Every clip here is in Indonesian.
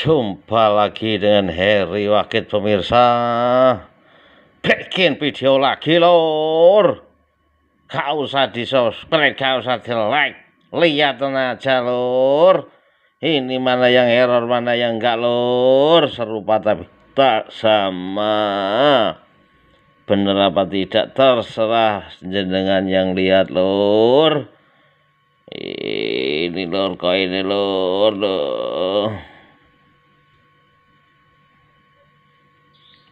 Jumpa lagi dengan Harry Wakit pemirsa Bikin video lagi lor Gak usah di subscribe, gak usah di like Lihat aja lor Ini mana yang error, mana yang enggak lor Serupa tapi tak sama Bener apa tidak terserah jenengan yang lihat lor Ini lor kok ini lor lor.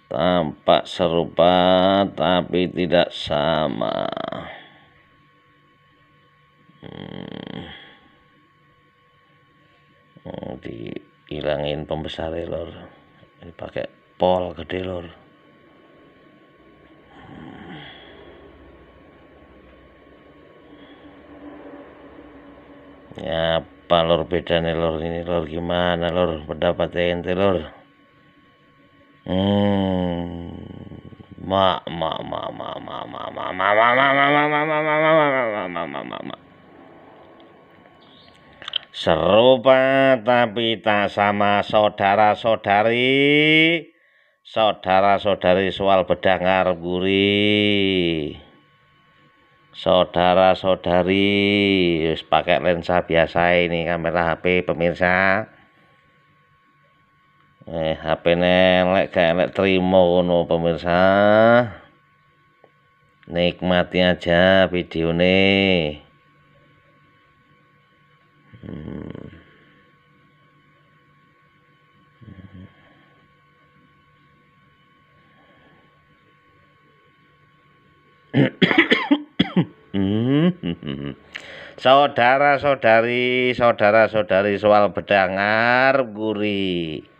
tampak serupa tapi tidak sama. Hmm. hmm dihilangin pembesar lor. Ini pakai pol gede lor. Hmm. Ya, apa lor beda nih lor ini lor gimana lor pendapat ente lor ma ma serupa tapi tak sama saudara-saudari. Saudara-saudari soal bedang ngarburi. Saudara-saudari, pakai lensa biasa ini kamera HP pemirsa eh HP nelek kayak terima kono pemirsa nikmati aja video nih hmm. Saudara-saudari, saudara-saudari soal bedangar gurih.